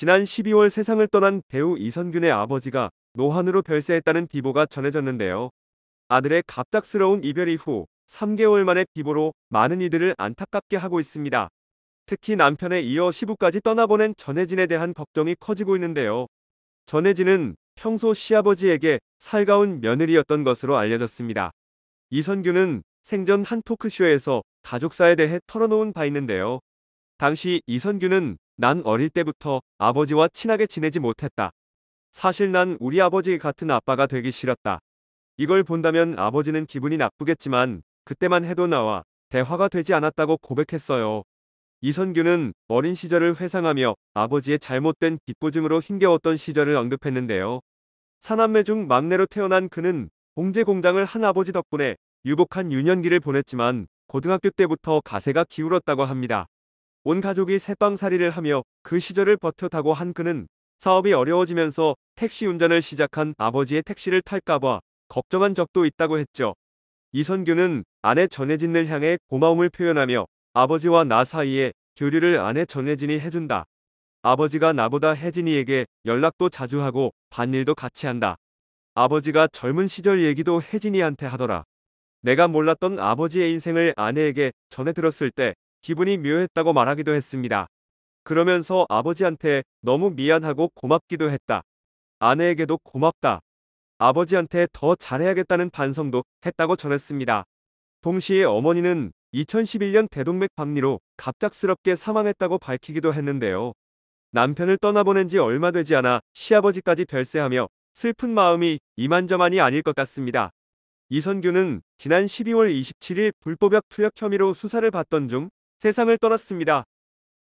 지난 12월 세상을 떠난 배우 이선균의 아버지가 노환으로 별세했다는 비보가 전해졌는데요. 아들의 갑작스러운 이별 이후 3개월 만에 비보로 많은 이들을 안타깝게 하고 있습니다. 특히 남편에 이어 시부까지 떠나보낸 전혜진에 대한 걱정이 커지고 있는데요. 전혜진은 평소 시아버지에게 살가운 며느리였던 것으로 알려졌습니다. 이선균은 생전 한 토크쇼에서 가족사에 대해 털어놓은 바 있는데요. 당시 이선균은 난 어릴 때부터 아버지와 친하게 지내지 못했다. 사실 난 우리 아버지 같은 아빠가 되기 싫었다. 이걸 본다면 아버지는 기분이 나쁘겠지만 그때만 해도 나와 대화가 되지 않았다고 고백했어요. 이선규는 어린 시절을 회상하며 아버지의 잘못된 기쁘증으로 힘겨웠던 시절을 언급했는데요. 사남매 중 막내로 태어난 그는 봉제 공장을 한 아버지 덕분에 유복한 유년기를 보냈지만 고등학교 때부터 가세가 기울었다고 합니다. 온 가족이 새방살이를 하며 그 시절을 버텼다고 한 그는 사업이 어려워지면서 택시 운전을 시작한 아버지의 택시를 탈까봐 걱정한 적도 있다고 했죠. 이선규는 아내 전혜진을 향해 고마움을 표현하며 아버지와 나 사이에 교류를 아내 전혜진이 해준다. 아버지가 나보다 혜진이에게 연락도 자주 하고 반일도 같이 한다. 아버지가 젊은 시절 얘기도 혜진이한테 하더라. 내가 몰랐던 아버지의 인생을 아내에게 전해 들었을 때 기분이 묘했다고 말하기도 했습니다. 그러면서 아버지한테 너무 미안하고 고맙기도 했다. 아내에게도 고맙다. 아버지한테 더 잘해야겠다는 반성도 했다고 전했습니다. 동시에 어머니는 2011년 대동맥 박리로 갑작스럽게 사망했다고 밝히기도 했는데요. 남편을 떠나보낸 지 얼마 되지 않아 시아버지까지 별세하며 슬픈 마음이 이만저만이 아닐 것 같습니다. 이선규는 지난 12월 27일 불법약 투약 혐의로 수사를 받던 중 세상을 떠났습니다.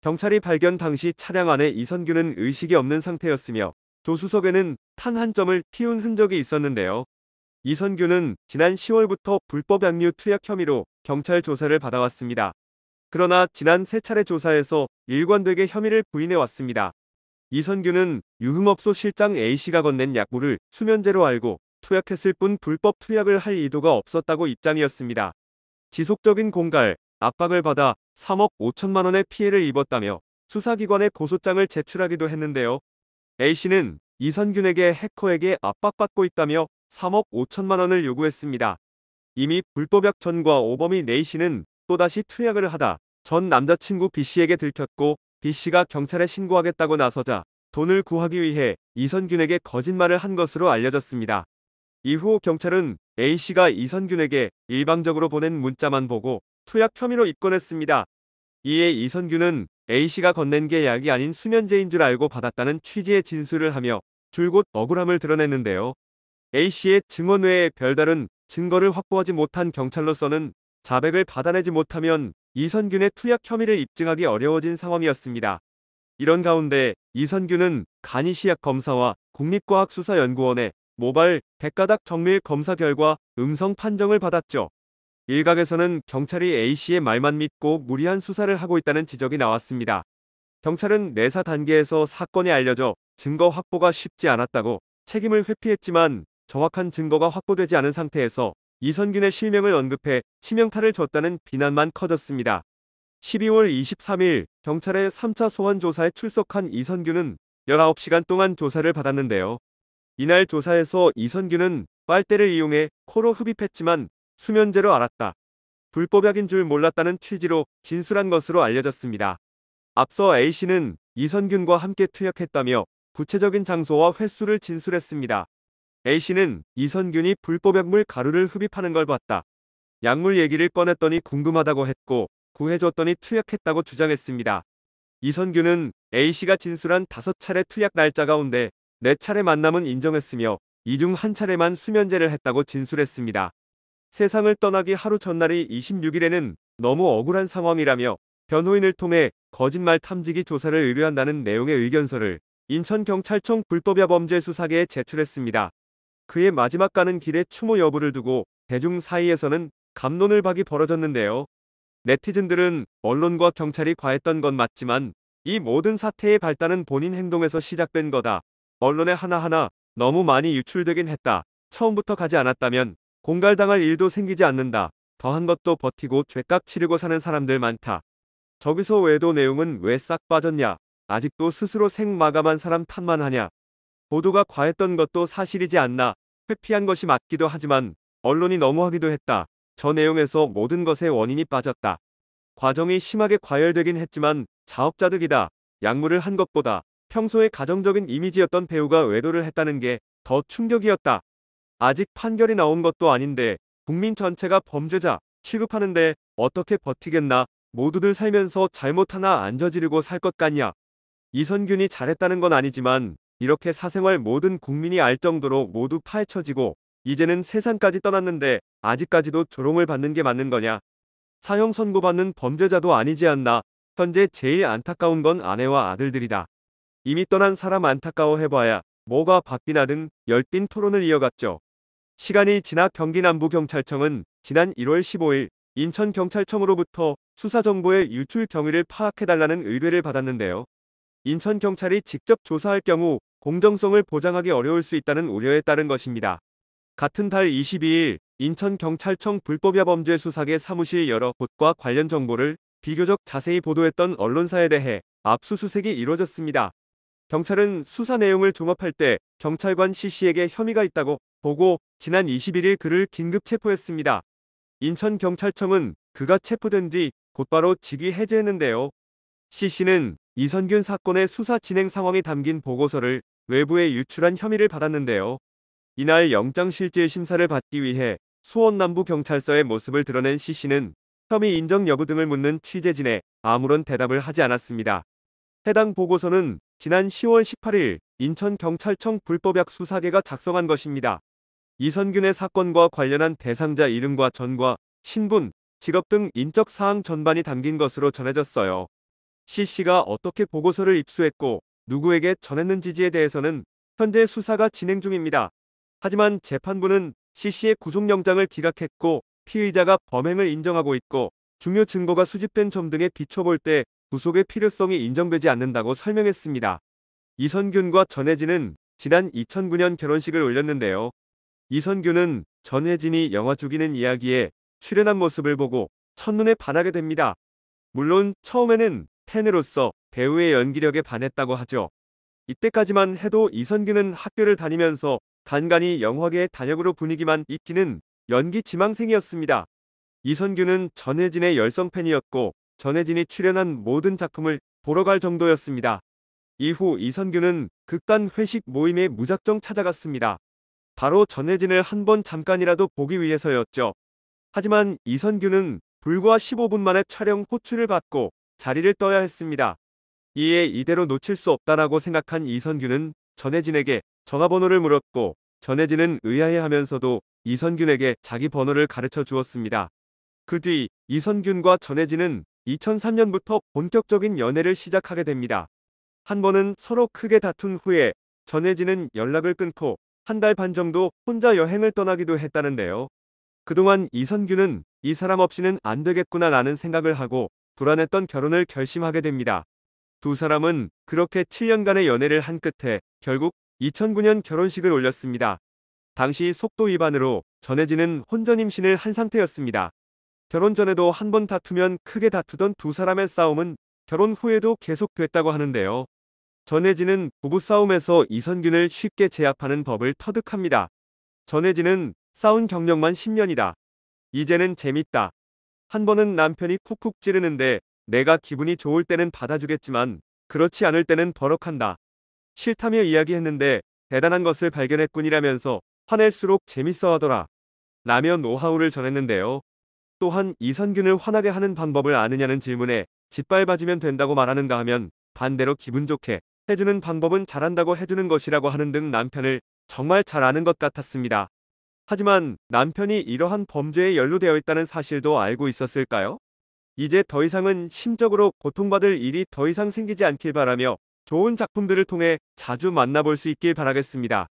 경찰이 발견 당시 차량 안에 이선규는 의식이 없는 상태였으며 조수석에는 탄 한 점을 피운 흔적이 있었는데요. 이선규는 지난 10월부터 불법 약류 투약 혐의로 경찰 조사를 받아왔습니다. 그러나 지난 세 차례 조사에서 일관되게 혐의를 부인해왔습니다. 이선규는 유흥업소 실장 A씨가 건넨 약물을 수면제로 알고 투약했을 뿐 불법 투약을 할 의도가 없었다고 입장이었습니다. 지속적인 공갈, 압박을 받아 3억 5천만 원의 피해를 입었다며 수사기관에 고소장을 제출하기도 했는데요. A씨는 이선균에게 해커에게 압박받고 있다며 3억 5천만 원을 요구했습니다. 이미 불법약 전과 오범이 A씨는 또다시 투약을 하다 전 남자친구 B씨에게 들켰고 B씨가 경찰에 신고하겠다고 나서자 돈을 구하기 위해 이선균에게 거짓말을 한 것으로 알려졌습니다. 이후 경찰은 A씨가 이선균에게 일방적으로 보낸 문자만 보고 투약 혐의로 입건했습니다. 이에 이선규는 A씨가 건넨 게 약이 아닌 수면제인 줄 알고 받았다는 취지의 진술을 하며 줄곧 억울함을 드러냈는데요. A씨의 증언 외에 별다른 증거를 확보하지 못한 경찰로서는 자백을 받아내지 못하면 이선균의 투약 혐의를 입증하기 어려워진 상황이었습니다. 이런 가운데 이선균은 간이시약 검사와 국립과학수사연구원의 모발 백가닥 정밀 검사 결과 음성 판정을 받았죠. 일각에서는 경찰이 A씨의 말만 믿고 무리한 수사를 하고 있다는 지적이 나왔습니다. 경찰은 내사 단계에서 사건이 알려져 증거 확보가 쉽지 않았다고 책임을 회피했지만 정확한 증거가 확보되지 않은 상태에서 이선균의 실명을 언급해 치명타를 줬다는 비난만 커졌습니다. 12월 23일 경찰의 3차 소환 조사에 출석한 이선균은 19시간 동안 조사를 받았는데요. 이날 조사에서 이선균은 빨대를 이용해 코로 흡입했지만 수면제로 알았다. 불법약인 줄 몰랐다는 취지로 진술한 것으로 알려졌습니다. 앞서 A씨는 이선균과 함께 투약했다며 구체적인 장소와 횟수를 진술했습니다. A씨는 이선균이 불법약물 가루를 흡입하는 걸 봤다. 약물 얘기를 꺼냈더니 궁금하다고 했고 구해줬더니 투약했다고 주장했습니다. 이선균은 A씨가 진술한 5차례 투약 날짜 가운데 4차례 만남은 인정했으며 이 중 한 차례만 수면제를 했다고 진술했습니다. 세상을 떠나기 하루 전날이 26일에는 너무 억울한 상황이라며 변호인을 통해 거짓말 탐지기 조사를 의뢰한다는 내용의 의견서를 인천경찰청 불법야범죄수사계에 제출했습니다. 그의 마지막 가는 길에 추모 여부를 두고 대중 사이에서는 감론을 박이 벌어졌는데요. 네티즌들은 언론과 경찰이 과했던 건 맞지만 이 모든 사태의 발단은 본인 행동에서 시작된 거다. 언론에 하나하나 너무 많이 유출되긴 했다. 처음부터 가지 않았다면 공갈당할 일도 생기지 않는다. 더한 것도 버티고 죄값 치르고 사는 사람들 많다. 저기서 외도 내용은 왜 싹 빠졌냐? 아직도 스스로 생 마감한 사람 탓만 하냐? 보도가 과했던 것도 사실이지 않나? 회피한 것이 맞기도 하지만 언론이 너무하기도 했다. 저 내용에서 모든 것의 원인이 빠졌다. 과정이 심하게 과열되긴 했지만 자업자득이다. 약물을 한 것보다 평소에 가정적인 이미지였던 배우가 외도를 했다는 게 더 충격이었다. 아직 판결이 나온 것도 아닌데 국민 전체가 범죄자 취급하는데 어떻게 버티겠나 모두들 살면서 잘못 하나 안 저지르고 살 것 같냐. 이선균이 잘했다는 건 아니지만 이렇게 사생활 모든 국민이 알 정도로 모두 파헤쳐지고 이제는 세상까지 떠났는데 아직까지도 조롱을 받는 게 맞는 거냐. 사형 선고받는 범죄자도 아니지 않나. 현재 제일 안타까운 건 아내와 아들들이다. 이미 떠난 사람 안타까워해봐야 뭐가 바뀌나 등 열띤 토론을 이어갔죠. 시간이 지나 경기남부경찰청은 지난 1월 15일 인천경찰청으로부터 수사정보의 유출 경위를 파악해달라는 의뢰를 받았는데요. 인천경찰이 직접 조사할 경우 공정성을 보장하기 어려울 수 있다는 우려에 따른 것입니다. 같은 달 22일 인천경찰청 불법야범죄수사계 사무실 여러 곳과 관련 정보를 비교적 자세히 보도했던 언론사에 대해 압수수색이 이루어졌습니다. 경찰은 수사 내용을 종합할 때 경찰관 C씨에게 혐의가 있다고 보고 지난 21일 그를 긴급 체포했습니다. 인천경찰청은 그가 체포된 뒤 곧바로 직위 해제했는데요. C 씨는 이선균 사건의 수사 진행 상황이 담긴 보고서를 외부에 유출한 혐의를 받았는데요. 이날 영장실질 심사를 받기 위해 수원남부경찰서의 모습을 드러낸 C 씨는 혐의 인정 여부 등을 묻는 취재진에 아무런 대답을 하지 않았습니다. 해당 보고서는 지난 10월 18일 인천경찰청 불법약 수사계가 작성한 것입니다. 이선균의 사건과 관련한 대상자 이름과 전과, 신분, 직업 등 인적 사항 전반이 담긴 것으로 전해졌어요. C 씨가 어떻게 보고서를 입수했고 누구에게 전했는지에 지 대해서는 현재 수사가 진행 중입니다. 하지만 재판부는 C 씨의 구속영장을 기각했고 피의자가 범행을 인정하고 있고 중요 증거가 수집된 점 등에 비춰볼 때 구속의 필요성이 인정되지 않는다고 설명했습니다. 이선균과 전혜진은 지난 2009년 결혼식을 올렸는데요. 이선규는 전혜진이 영화 죽이는 이야기에 출연한 모습을 보고 첫눈에 반하게 됩니다. 물론 처음에는 팬으로서 배우의 연기력에 반했다고 하죠. 이때까지만 해도 이선규는 학교를 다니면서 간간히 영화계의 단역으로 분위기만 익히는 연기 지망생이었습니다. 이선규는 전혜진의 열성 팬이었고 전혜진이 출연한 모든 작품을 보러 갈 정도였습니다. 이후 이선규는 극단 회식 모임에 무작정 찾아갔습니다. 바로 전혜진을 한 번 잠깐이라도 보기 위해서였죠. 하지만 이선규는 불과 15분 만에 촬영 호출을 받고 자리를 떠야 했습니다. 이에 이대로 놓칠 수 없다라고 생각한 이선균은 전혜진에게 전화번호를 물었고 전혜진은 의아해하면서도 이선균에게 자기 번호를 가르쳐 주었습니다. 그 뒤 이선균과 전혜진은 2003년부터 본격적인 연애를 시작하게 됩니다. 한 번은 서로 크게 다툰 후에 전혜진은 연락을 끊고 한달반 정도 혼자 여행을 떠나기도 했다는데요. 그동안 이선규는 이 사람 없이는 안 되겠구나 라는 생각을 하고 불안했던 결혼을 결심하게 됩니다. 두 사람은 그렇게 7년간의 연애를 한 끝에 결국 2009년 결혼식을 올렸습니다. 당시 속도 위반으로 전해지는 혼전 임신을 한 상태였습니다. 결혼 전에도 한 번 다투면 크게 다투던 두 사람의 싸움은 결혼 후에도 계속됐다고 하는데요. 전혜진은 부부싸움에서 이선균을 쉽게 제압하는 법을 터득합니다. 전혜진은 싸운 경력만 10년이다. 이제는 재밌다. 한 번은 남편이 쿡쿡 찌르는데 내가 기분이 좋을 때는 받아주겠지만 그렇지 않을 때는 버럭한다. 싫다며 이야기했는데 대단한 것을 발견했군이라면서 화낼수록 재밌어 하더라. 라며 노하우를 전했는데요. 또한 이선균을 화나게 하는 방법을 아느냐는 질문에 짓밟아주면 된다고 말하는가 하면 반대로 기분 좋게 해주는 방법은 잘한다고 해주는 것이라고 하는 등 남편을 정말 잘 아는 것 같았습니다. 하지만 남편이 이러한 범죄에 연루되어 있다는 사실도 알고 있었을까요? 이제 더 이상은 심적으로 고통받을 일이 더 이상 생기지 않길 바라며 좋은 작품들을 통해 자주 만나볼 수 있길 바라겠습니다.